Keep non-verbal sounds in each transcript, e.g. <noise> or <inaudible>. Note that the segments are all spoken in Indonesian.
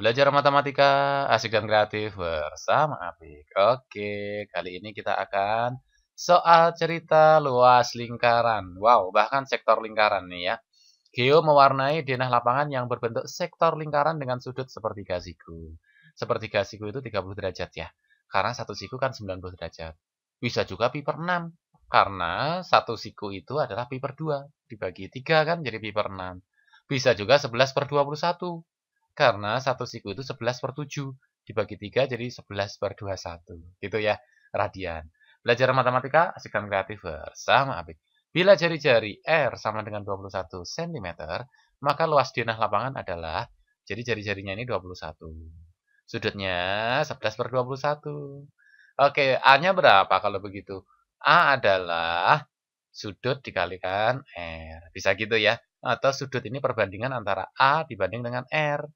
Belajar matematika asik dan kreatif bersama Apik. Oke, kali ini kita akan soal cerita luas lingkaran. Wow, bahkan sektor lingkaran nih ya. Geo mewarnai denah lapangan yang berbentuk sektor lingkaran dengan sudut seperti siku. Seperti siku itu 30 derajat ya. Karena satu siku kan 90 derajat. Bisa juga pi per 6. Karena satu siku itu adalah pi per 2. Dibagi 3 kan jadi pi per 6. Bisa juga 11 per 21 karena satu siku itu 11 per 7. Dibagi 3 jadi 11 per 21. Gitu ya, radian. Belajar matematika, asik dan kreatif bersama Abik. Bila jari-jari R sama dengan 21 cm, maka luas denah lapangan adalah, jadi jari-jarinya ini 21. Sudutnya 11 per 21. Oke, A-nya berapa kalau begitu? A adalah sudut dikalikan R. Bisa gitu ya. Atau sudut ini perbandingan antara A dibanding dengan R.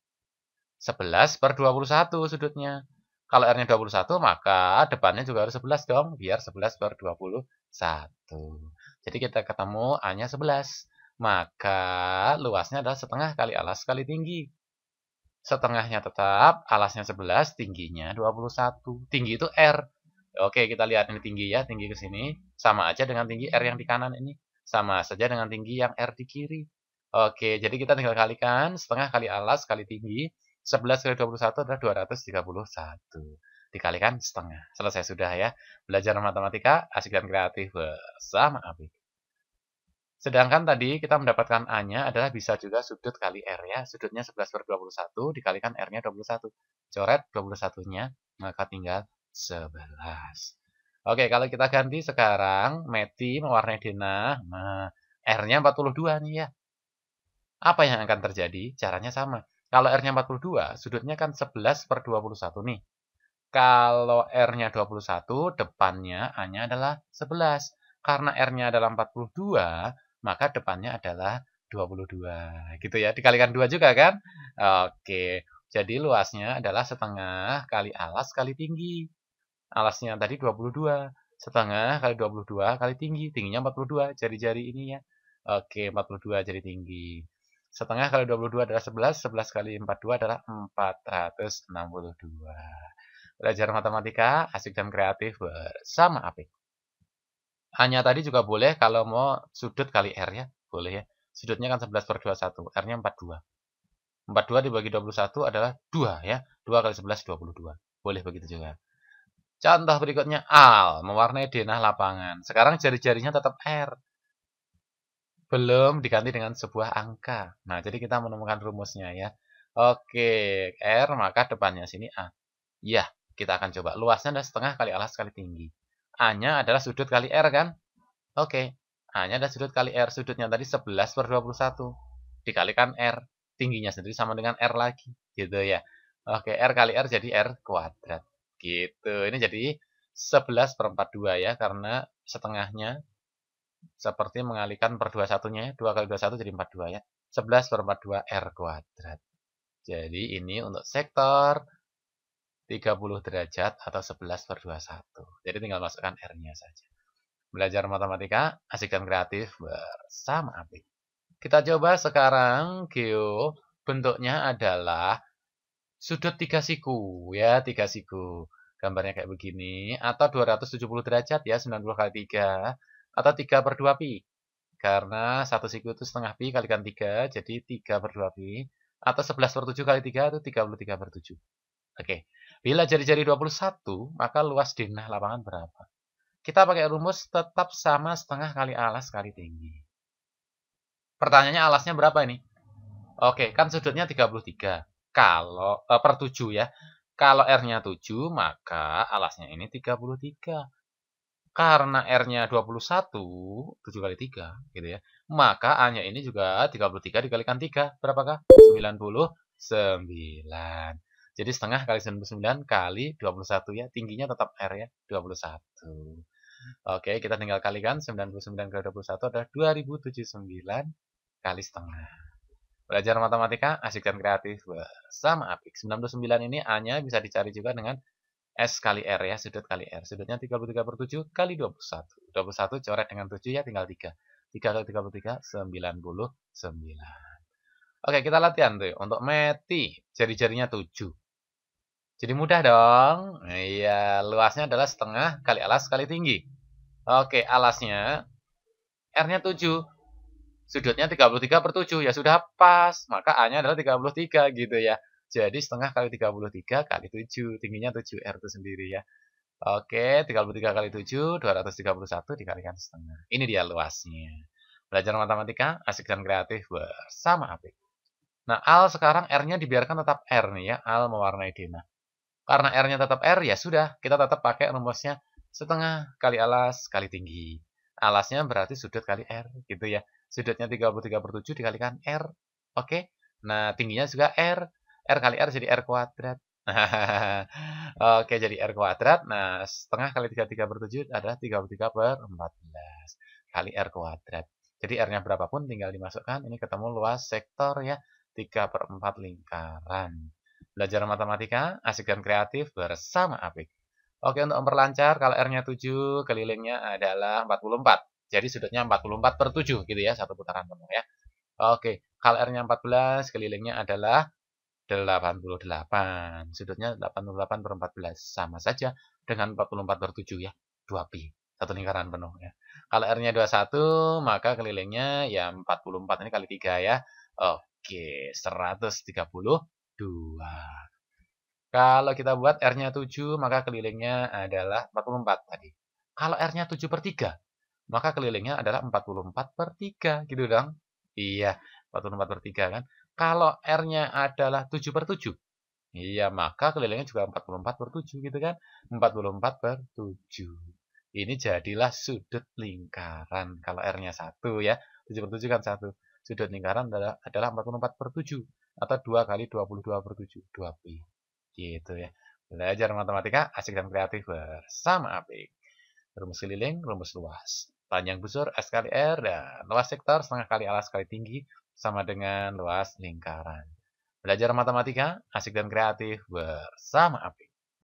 11 per 21 sudutnya. Kalau R-nya 21, maka depannya juga harus 11 dong, biar 11 per 21. Jadi kita ketemu A-nya 11. Maka luasnya adalah setengah kali alas kali tinggi. Setengahnya tetap, alasnya 11, tingginya 21. Tinggi itu R. Oke, kita lihat ini tinggi ya, tinggi ke sini. Sama aja dengan tinggi R yang di kanan ini. Sama saja dengan tinggi yang R di kiri. Oke, jadi kita tinggal kalikan setengah kali alas kali tinggi 11 kali 21 adalah 231. Dikalikan setengah. Selesai sudah ya. Belajar matematika, asik dan kreatif bersama Abi. Sedangkan tadi kita mendapatkan A-nya adalah bisa juga sudut kali R ya. Sudutnya 11 per 21 dikalikan R-nya 21. Coret 21-nya, maka tinggal 11. Oke, kalau kita ganti sekarang, Meti mewarnai Dina Nah, R-nya 42 nih ya. Apa yang akan terjadi? Caranya sama. Kalau R-nya 42, sudutnya kan 11 per 21 nih. Kalau R-nya 21, depannya A-nya adalah 11. Karena R-nya adalah 42, maka depannya adalah 22. Gitu ya, dikalikan 2 juga kan? Oke, jadi luasnya adalah setengah kali alas kali tinggi. Alasnya tadi 22 setengah kali 22 kali tinggi. Tingginya 42, jari-jari ini ya. Oke, 42 jadi tinggi. Setengah kali 22 adalah 11, 11 kali 42 adalah 462. Belajar matematika, asik dan kreatif bersama Apik. Hanya tadi juga boleh kalau mau sudut kali R ya, boleh ya. Sudutnya kan 11 per 21, R-nya 42. 42 dibagi 21 adalah 2 ya. 2 kali 11, 22. Boleh begitu juga. Contoh berikutnya, al, mewarnai denah lapangan. Sekarang jari-jarinya tetap R belum diganti dengan sebuah angka. Nah, jadi kita menemukan rumusnya ya. Oke, R maka depannya sini A. Ya, kita akan coba. Luasnya adalah setengah kali alas kali tinggi. A-nya adalah sudut kali R kan? Oke, A-nya adalah sudut kali R. Sudutnya tadi 11 per 21. Dikalikan R. Tingginya sendiri sama dengan R lagi. Gitu ya. Oke, R kali R jadi R kuadrat. Gitu. Ini jadi 11 per 42 ya, karena setengahnya seperti mengalihkan per 21-nya 2 ya, kali 2 satu jadi 42 ya. 11 per 42 R kuadrat. Jadi ini untuk sektor 30 derajat atau 11 per 21. Jadi tinggal masukkan R-nya saja. Belajar matematika, asik dan kreatif bersama api. Kita coba sekarang geo bentuknya adalah sudut tiga siku ya, tiga siku. Gambarnya kayak begini atau 270 derajat ya, 90 kali 3 atau 3 per 2pi. Karena 1 siku itu setengah pi kalikan 3, jadi 3 per 2pi. Atau 11 per 7 kali 3 itu 33 per 7. Oke, bila jari-jari 21, maka luas denah lapangan berapa? Kita pakai rumus tetap sama setengah kali alas kali tinggi. Pertanyaannya alasnya berapa ini? Oke, kan sudutnya 33. Kalau eh, per 7 ya. Kalau R-nya 7, maka alasnya ini 33. Karena R-nya 21, 7 kali 3, gitu ya. Maka A-nya ini juga 33 dikalikan 3. Berapakah? 99. Jadi setengah kali 99 kali 21 ya. Tingginya tetap R ya, 21. Oke, kita tinggal kalikan 99 kali 21 adalah 2079 kali setengah. Belajar matematika asik dan kreatif bersama Apik. 99 ini A-nya bisa dicari juga dengan S kali R ya, sudut kali R. Sudutnya 33 per 7 kali 21. 21 coret dengan 7 ya, tinggal 3. 3 kali 33, 99. Oke, kita latihan tuh. Untuk meti, jari-jarinya 7. Jadi mudah dong. Iya, luasnya adalah setengah kali alas kali tinggi. Oke, alasnya R-nya 7. Sudutnya 33 per 7. Ya sudah pas. Maka A-nya adalah 33 gitu ya. Jadi setengah kali 33 kali 7. Tingginya 7R itu sendiri ya. Oke, 33 kali 7, 231 dikalikan setengah. Ini dia luasnya. Belajar matematika, asik dan kreatif bersama Apik. Nah, al sekarang R-nya dibiarkan tetap R nih ya. Al mewarnai dina. Karena R-nya tetap R, ya sudah. Kita tetap pakai rumusnya setengah kali alas kali tinggi. Alasnya berarti sudut kali R gitu ya. Sudutnya 33 per 7 dikalikan R. Oke. Nah, tingginya juga R. R kali R jadi R kuadrat. <laughs> Oke, jadi R kuadrat. Nah, setengah kali 33 per 7 adalah 33 per 14 kali R kuadrat. Jadi R-nya berapapun tinggal dimasukkan. Ini ketemu luas sektor ya. 3 per 4 lingkaran. Belajar matematika, asik dan kreatif bersama Apik. Oke, untuk memperlancar, kalau R-nya 7, kelilingnya adalah 44. Jadi sudutnya 44 per 7 gitu ya, satu putaran penuh ya. Oke, kalau R-nya 14, kelilingnya adalah 88. Sudutnya 88 per 14. Sama saja dengan 44 per 7 ya. 2 π Satu lingkaran penuh ya. Kalau R-nya 21, maka kelilingnya ya 44. Ini kali 3 ya. Oke, 132. Kalau kita buat R-nya 7, maka kelilingnya adalah 44 tadi. Kalau R-nya 7 per 3, maka kelilingnya adalah 44 per 3. Gitu dong. Iya, 44 per 3 kan. Kalau R-nya adalah 7 per 7, iya maka kelilingnya juga 44 per 7 gitu kan. 44 per 7. Ini jadilah sudut lingkaran. Kalau R-nya 1 ya, 7 per 7 kan 1. Sudut lingkaran adalah, adalah 44 per 7. Atau 2 kali 22 per 7, 2Pi. Gitu ya. Belajar matematika asik dan kreatif bersama Apik. Rumus keliling, rumus luas panjang busur S kali R dan luas sektor setengah kali alas kali tinggi sama dengan luas lingkaran. Belajar matematika, asik dan kreatif bersama Apik.